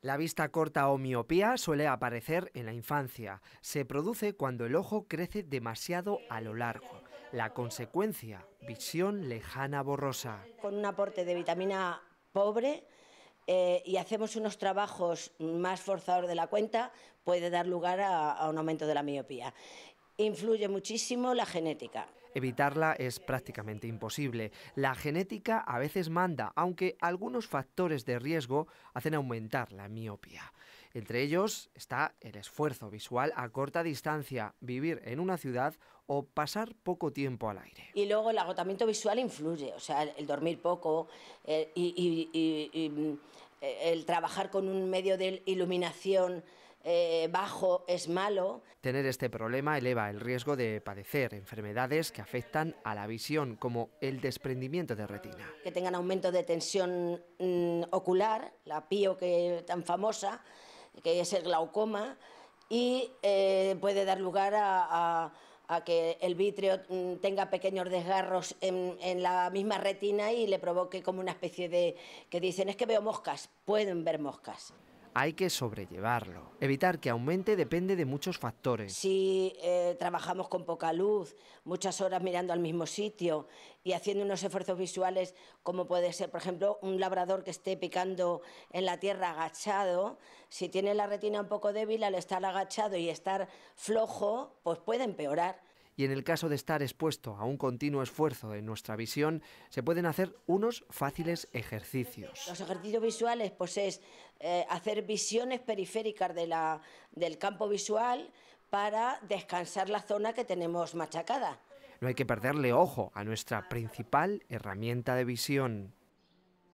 La vista corta o miopía suele aparecer en la infancia. Se produce cuando el ojo crece demasiado a lo largo. La consecuencia, visión lejana borrosa. Con un aporte de vitamina pobre, eh, y hacemos unos trabajos más forzados de la cuenta, puede dar lugar a, un aumento de la miopía influye muchísimo la genética. Evitarla es prácticamente imposible. La genética a veces manda, aunque algunos factores de riesgo hacen aumentar la miopía. Entre ellos está el esfuerzo visual a corta distancia, vivir en una ciudad o pasar poco tiempo al aire. Y luego el agotamiento visual influye, o sea, el dormir poco eh, y mm, el trabajar con un medio de iluminación eh, bajo es malo. Tener este problema eleva el riesgo de padecer enfermedades que afectan a la visión, como el desprendimiento de retina. Que tengan aumento de tensión mm, ocular, la PIO que tan famosa, que es el glaucoma, y eh, puede dar lugar a, que el vitrio mm, tenga pequeños desgarros en, en, la misma retina y le provoque como una especie de, que dicen, es que veo moscas, pueden ver moscas hay que sobrellevarlo. Evitar que aumente depende de muchos factores. Si eh, trabajamos con poca luz, muchas horas mirando al mismo sitio y haciendo unos esfuerzos visuales, como puede ser, por ejemplo, un labrador que esté picando en la tierra agachado, si tiene la retina un poco débil, al estar agachado y estar flojo, pues puede empeorar y en el caso de estar expuesto a un continuo esfuerzo en nuestra visión, se pueden hacer unos fáciles ejercicios. Los ejercicios visuales pues es eh, hacer visiones periféricas del campo visual para descansar la zona que tenemos machacada. No hay que perderle ojo a nuestra principal herramienta de visión,